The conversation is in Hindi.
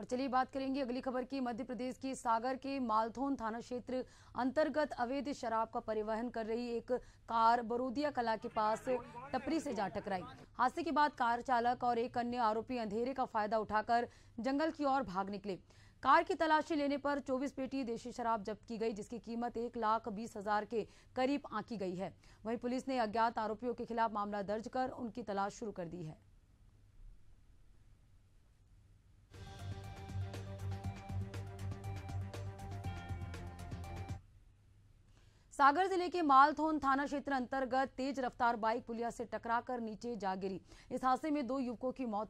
और चलिए बात करेंगे अगली खबर की मध्य प्रदेश की सागर के मालथोन थाना क्षेत्र अंतर्गत अवैध शराब का परिवहन कर रही एक कार बरोदिया कला के पास टपरी से जा टकराई हादसे के बाद कार चालक और एक अन्य आरोपी अंधेरे का फायदा उठाकर जंगल की ओर भाग निकले कार की तलाशी लेने पर 24 पेटी देशी शराब जब्त की गई जिसकी कीमत एक लाख बीस हजार के करीब आंकी गई है वहीं पुलिस ने अज्ञात आरोपियों के खिलाफ मामला दर्ज कर उनकी तलाश शुरू कर दी है सागर जिले के मालथोन थाना क्षेत्र अंतर्गत तेज रफ्तार बाइक पुलिया से टकराकर नीचे जा गिरी इस हादसे में दो युवकों की मौत